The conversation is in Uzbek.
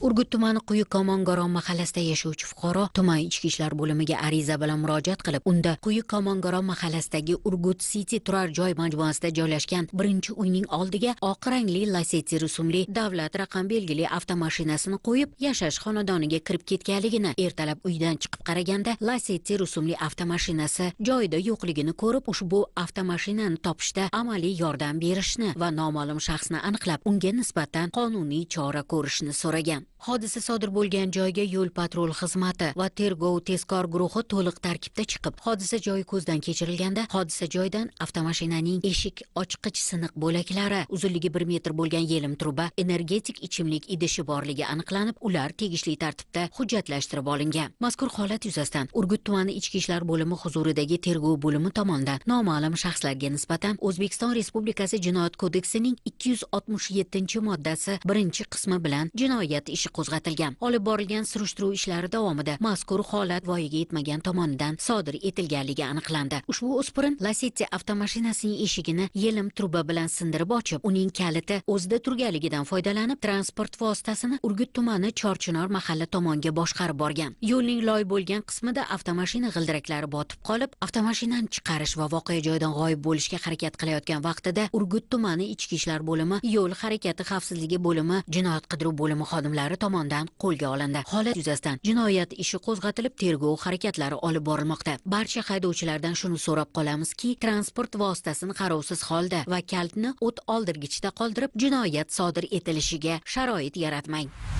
urgut tumani quyi komongoron mahallasida yashovchi fuqaro tuman ichki ishlar bo'limiga ariza bilan murojaat qilib unda quyi komongoron mahallasidagi urgut city turar joy majmuasida joylashgan birinchi uyning oldiga oq rangli lasetti rusumli davlat raqam belgili avtomashinasini qo'yib yashash xonadoniga kirib ketganligini ertalab uydan chiqib qaraganda lasetti rusumli avtomashinasi joyida yo'qligini ko'rib ushbu avtomashinani topishda amaliy yordam berishni va noma'lum shaxsni aniqlab unga nisbatan qonuniy chora ko'rishni so'ragan hodisa sodir bo'lgan joyga yo'l patrul xizmati va tergov tezkor guruhi to'liq tarkibda chiqib hodisa joyi ko'zdan kechirilganda hodisa joyidan avtomashinaning eshik ochqich siniq bo'laklari uzunligi bir metr bo'lgan yelim truba energetik ichimlik idishi borligi aniqlanib ular tegishli tartibda hujjatlashtirib olingan mazkur holat yuzasidan urgut tumani ichki ishlar bo'limi huzuridagi tergov bo'limi tomonidan noma'lum shaxslarga nisbatan o'zbekiston respublikasi jinoyat kodeksining ikki yuz oltmish yettinchi moddasi birinchi qismi bilan jinoyat ishi qo'zg'atilgan olib borilgan surishtiruv ishlari davomida mazkur holat voyaga yetmagan tomonidan sodir etilganligi aniqlandi ushbu o'spirin lasetti avtomashinasining eshigini yelim truba bilan sindirib ochib uning kaliti o'zida turganligidan foydalanib transport vositasini urgut tumani chorchinor mahalla tomonga boshqarib borgan yo'lning loy bo'lgan qismida avtomashina g'ildiraklari botib qolib avtomashinani chiqarish va voqea joyidan g'oyib bo'lishga harakat qilayotgan vaqtida urgut tumani ichki ishlar bo'limi yo'l harakati xavfsizligi bo'limi jinoyat qidiruv bo'limi xodimlari tomonidan qo'lga olindi holat yuzasidan jinoyat ishi qo'zg'atilib tergov harakatlari olib borilmoqda barcha haydovchilardan shuni so'rab qolamizki transport vositasini qarovsiz holda va kaltni o't oldirgichda qoldirib jinoyat sodir etilishiga sharoit yaratmang